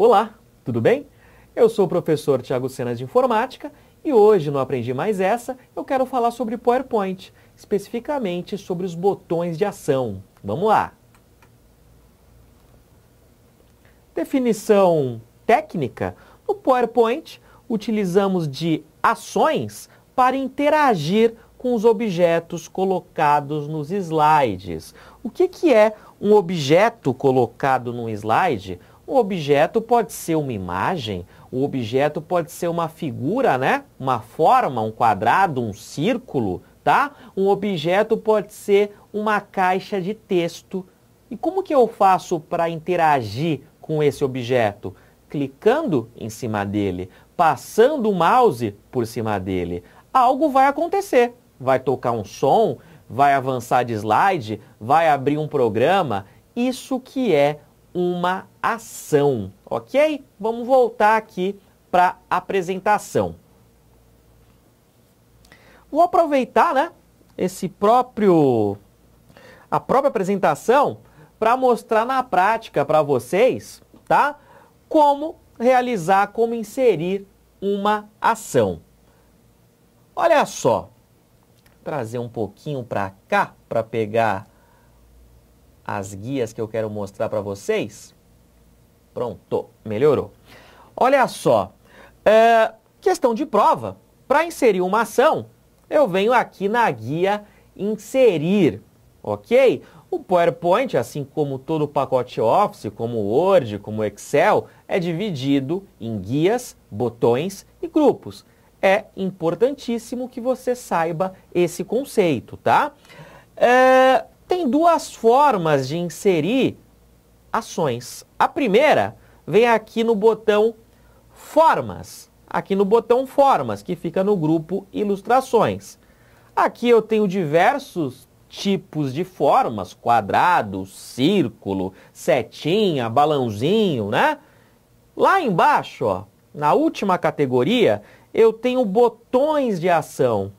Olá, tudo bem? Eu sou o professor Tiago Cenas de Informática e hoje no Aprendi Mais Essa eu quero falar sobre PowerPoint, especificamente sobre os botões de ação. Vamos lá! Definição técnica, no PowerPoint utilizamos de ações para interagir com os objetos colocados nos slides. O que, que é um objeto colocado num slide? O objeto pode ser uma imagem, o objeto pode ser uma figura, né? Uma forma, um quadrado, um círculo, tá? Um objeto pode ser uma caixa de texto. E como que eu faço para interagir com esse objeto? Clicando em cima dele, passando o mouse por cima dele. Algo vai acontecer. Vai tocar um som, vai avançar de slide, vai abrir um programa. Isso que é uma ação, ok? Vamos voltar aqui para a apresentação. Vou aproveitar, né, esse próprio a própria apresentação para mostrar na prática para vocês, tá? Como realizar, como inserir uma ação. Olha só. Trazer um pouquinho para cá para pegar as guias que eu quero mostrar para vocês? Pronto, melhorou. Olha só, é, questão de prova. Para inserir uma ação, eu venho aqui na guia inserir, ok? O PowerPoint, assim como todo o pacote Office, como Word, como Excel, é dividido em guias, botões e grupos. É importantíssimo que você saiba esse conceito, tá? É, tem duas formas de inserir ações. A primeira vem aqui no botão Formas, aqui no botão Formas, que fica no grupo Ilustrações. Aqui eu tenho diversos tipos de formas, quadrado, círculo, setinha, balãozinho, né? Lá embaixo, ó, na última categoria, eu tenho botões de ação.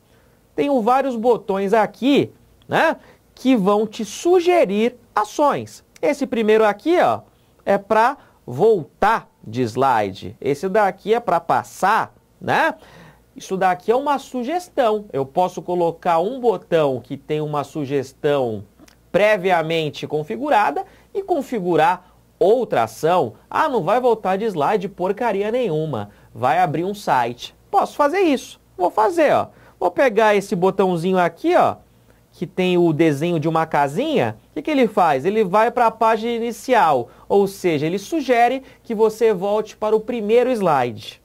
Tenho vários botões aqui, né? que vão te sugerir ações. Esse primeiro aqui, ó, é para voltar de slide. Esse daqui é para passar, né? Isso daqui é uma sugestão. Eu posso colocar um botão que tem uma sugestão previamente configurada e configurar outra ação. Ah, não vai voltar de slide porcaria nenhuma. Vai abrir um site. Posso fazer isso. Vou fazer, ó. Vou pegar esse botãozinho aqui, ó, que tem o desenho de uma casinha, o que, que, ele faz? Ele vai para a página inicial, ou seja, ele sugere que você volte para o primeiro slide.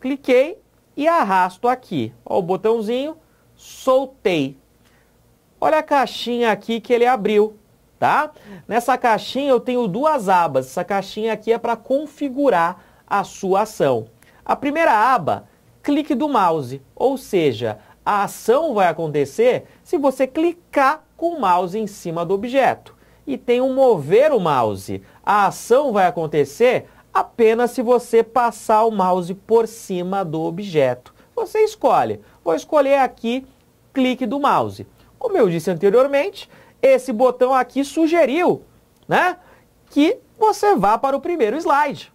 Cliquei e arrasto aqui. Ó, o botãozinho, soltei. Olha a caixinha aqui que ele abriu, tá? Nessa caixinha eu tenho duas abas. Essa caixinha aqui é para configurar a sua ação. A primeira aba, clique do mouse, ou seja, a ação vai acontecer se você clicar com o mouse em cima do objeto. E tem um mover o mouse. A ação vai acontecer apenas se você passar o mouse por cima do objeto. Você escolhe. Vou escolher aqui clique do mouse. Como eu disse anteriormente, esse botão aqui sugeriu né, que você vá para o primeiro slide.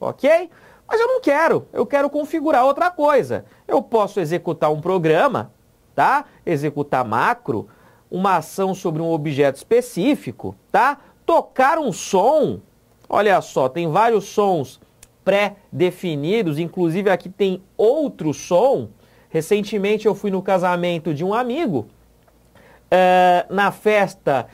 Ok? Mas eu não quero, eu quero configurar outra coisa. Eu posso executar um programa, tá? Executar macro, uma ação sobre um objeto específico, tá? Tocar um som. Olha só, tem vários sons pré-definidos, inclusive aqui tem outro som. Recentemente eu fui no casamento de um amigo. Eh, na festa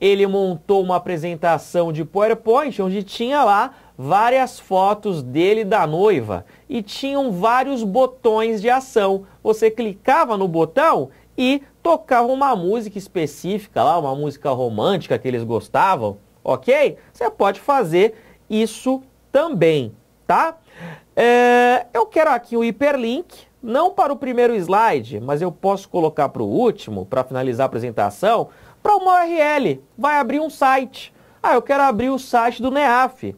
ele montou uma apresentação de PowerPoint onde tinha lá várias fotos dele e da noiva e tinham vários botões de ação. Você clicava no botão e tocava uma música específica lá, uma música romântica que eles gostavam, ok? Você pode fazer isso também, tá? É, eu quero aqui um hiperlink, não para o primeiro slide, mas eu posso colocar para o último, para finalizar a apresentação, para uma URL, vai abrir um site. Ah, eu quero abrir o site do NEAF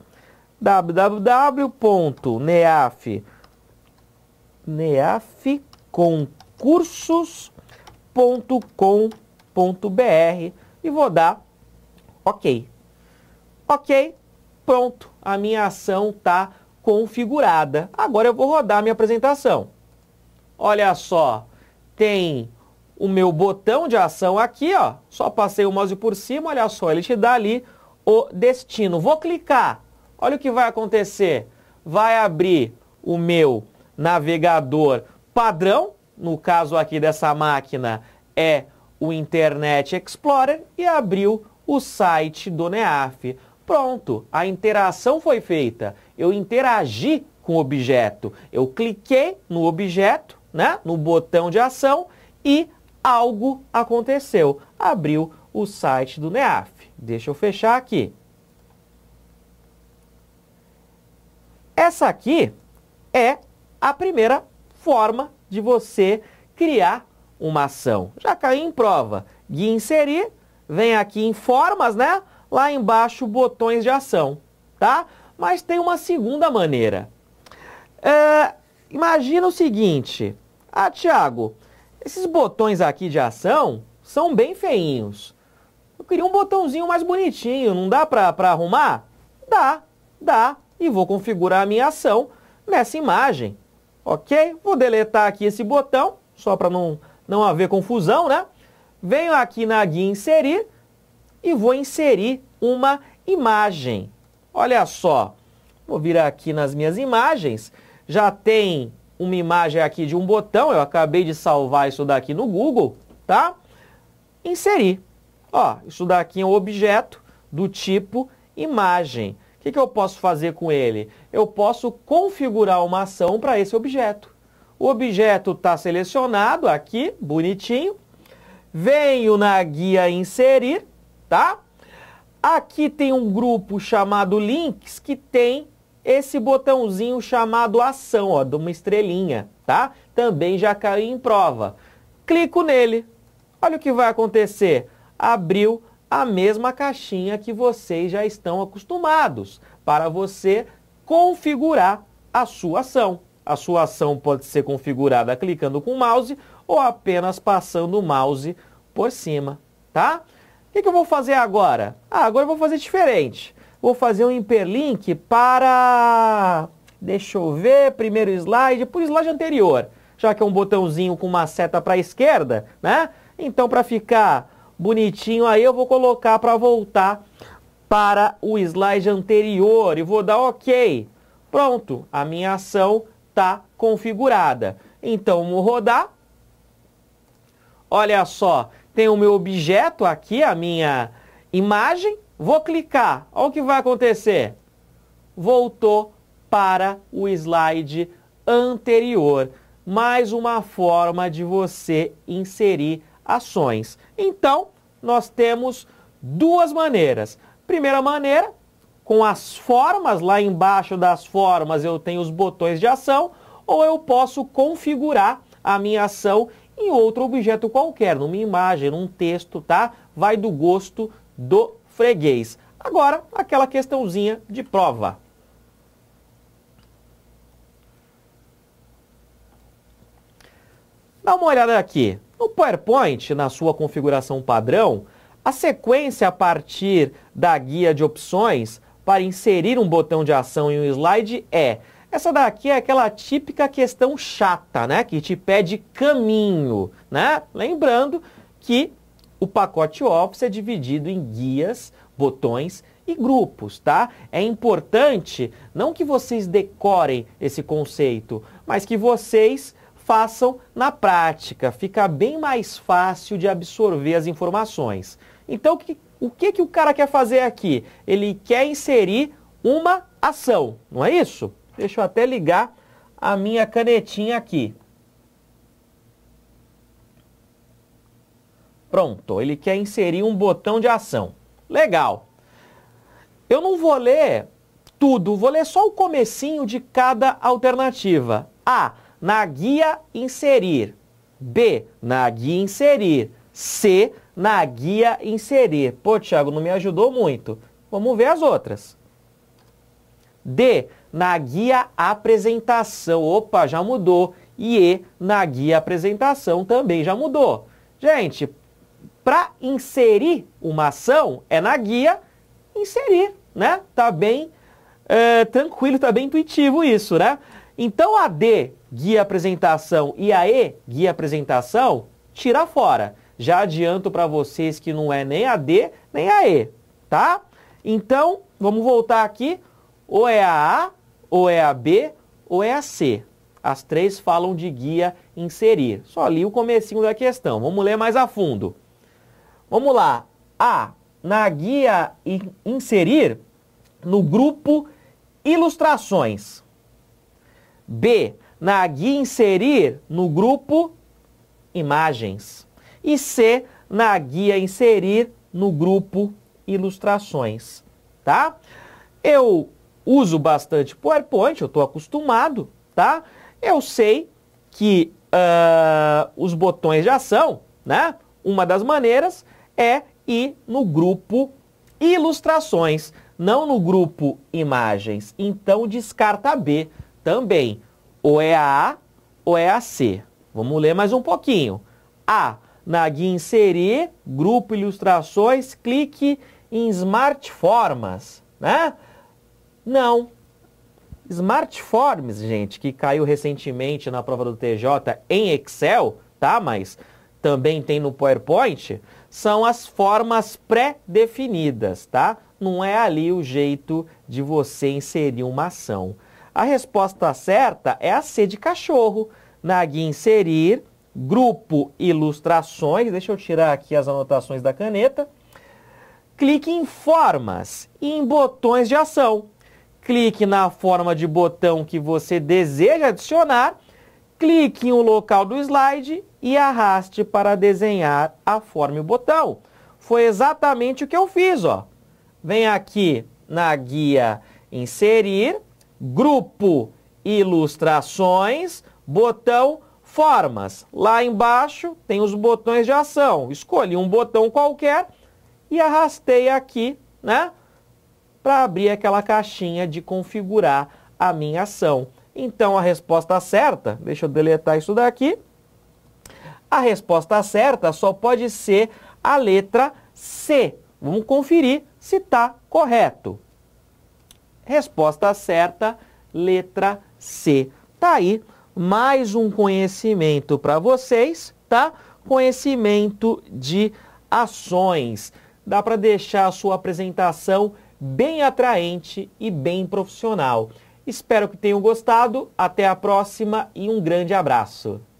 www.neafconcursos.com.br e vou dar OK. OK, pronto, a minha ação está configurada. Agora eu vou rodar minha apresentação. Olha só, tem o meu botão de ação aqui, ó. Só passei o mouse por cima, olha só, ele te dá ali o destino. Vou clicar Olha o que vai acontecer. Vai abrir o meu navegador padrão, no caso aqui dessa máquina é o Internet Explorer, e abriu o site do NEAF. Pronto, a interação foi feita. Eu interagi com o objeto. Eu cliquei no objeto, né, no botão de ação e algo aconteceu. Abriu o site do NEAF. Deixa eu fechar aqui. Essa aqui é a primeira forma de você criar uma ação. Já caiu em prova de inserir, vem aqui em formas, né? Lá embaixo, botões de ação, tá? Mas tem uma segunda maneira. É, imagina o seguinte, ah, Tiago, esses botões aqui de ação são bem feinhos. Eu queria um botãozinho mais bonitinho, não dá para arrumar? Dá, dá e vou configurar a minha ação nessa imagem. Ok? Vou deletar aqui esse botão, só para não, não haver confusão, né? Venho aqui na guia inserir e vou inserir uma imagem. Olha só, vou vir aqui nas minhas imagens, já tem uma imagem aqui de um botão, eu acabei de salvar isso daqui no Google, tá? Inserir. Ó, isso daqui é um objeto do tipo imagem que, que eu posso fazer com ele? Eu posso configurar uma ação para esse objeto. O objeto está selecionado aqui, bonitinho. Venho na guia inserir, tá? Aqui tem um grupo chamado links que tem esse botãozinho chamado ação, ó, de uma estrelinha, tá? Também já caiu em prova. Clico nele. Olha o que vai acontecer. Abriu a mesma caixinha que vocês já estão acostumados para você configurar a sua ação. A sua ação pode ser configurada clicando com o mouse ou apenas passando o mouse por cima, tá? O que, que eu vou fazer agora? Ah, agora eu vou fazer diferente. Vou fazer um hiperlink para... Deixa eu ver, primeiro slide, para o slide anterior. Já que é um botãozinho com uma seta para a esquerda, né? Então, para ficar bonitinho. Aí eu vou colocar para voltar para o slide anterior e vou dar OK. Pronto, a minha ação está configurada. Então, vou rodar. Olha só, tem o meu objeto aqui, a minha imagem. Vou clicar. Olha o que vai acontecer. Voltou para o slide anterior. Mais uma forma de você inserir ações. Então, nós temos duas maneiras. Primeira maneira, com as formas, lá embaixo das formas eu tenho os botões de ação, ou eu posso configurar a minha ação em outro objeto qualquer, numa imagem, num texto, tá? Vai do gosto do freguês. Agora, aquela questãozinha de prova. Dá uma olhada aqui. No PowerPoint, na sua configuração padrão, a sequência a partir da guia de opções para inserir um botão de ação em um slide é essa daqui é aquela típica questão chata, né? Que te pede caminho, né? Lembrando que o pacote Office é dividido em guias, botões e grupos, tá? É importante não que vocês decorem esse conceito, mas que vocês façam na prática. Fica bem mais fácil de absorver as informações. Então, o que, que o cara quer fazer aqui? Ele quer inserir uma ação, não é isso? Deixa eu até ligar a minha canetinha aqui. Pronto, ele quer inserir um botão de ação. Legal. Eu não vou ler tudo, vou ler só o comecinho de cada alternativa. A. Ah, na guia inserir. B, na guia inserir. C, na guia inserir. Pô, Tiago não me ajudou muito. Vamos ver as outras. D, na guia apresentação. Opa, já mudou. E E, na guia apresentação também já mudou. Gente, para inserir uma ação, é na guia inserir, né? Tá bem é, tranquilo, tá bem intuitivo isso, né? Então a D guia apresentação e AE, guia apresentação, tira fora. Já adianto para vocês que não é nem AD nem AE, tá? Então, vamos voltar aqui. Ou é a A, ou é a B, ou é a C. As três falam de guia inserir. Só li o comecinho da questão. Vamos ler mais a fundo. Vamos lá. A. Na guia inserir, no grupo ilustrações. B na guia inserir no grupo imagens e C na guia inserir no grupo ilustrações, tá? Eu uso bastante PowerPoint, eu estou acostumado, tá? Eu sei que uh, os botões de ação, né? Uma das maneiras é ir no grupo ilustrações, não no grupo imagens. Então descarta B também. Ou é a A ou é a C. Vamos ler mais um pouquinho. A. Na guia Inserir, Grupo Ilustrações, clique em Smart Formas. Né? Não. Smart Forms, gente, que caiu recentemente na prova do TJ em Excel, tá? Mas também tem no PowerPoint, são as formas pré-definidas, tá? Não é ali o jeito de você inserir uma ação. A resposta certa é a C de cachorro. Na guia inserir, grupo ilustrações, deixa eu tirar aqui as anotações da caneta. Clique em formas e em botões de ação. Clique na forma de botão que você deseja adicionar, clique em um local do slide e arraste para desenhar a forma e o botão. Foi exatamente o que eu fiz, ó. Vem aqui na guia inserir, grupo ilustrações, botão formas. Lá embaixo tem os botões de ação. Escolhi um botão qualquer e arrastei aqui, né? Para abrir aquela caixinha de configurar a minha ação. Então a resposta certa, deixa eu deletar isso daqui. A resposta certa só pode ser a letra C. Vamos conferir se está correto. Resposta certa, letra C. Tá aí mais um conhecimento para vocês, tá? Conhecimento de ações. Dá para deixar a sua apresentação bem atraente e bem profissional. Espero que tenham gostado. Até a próxima e um grande abraço.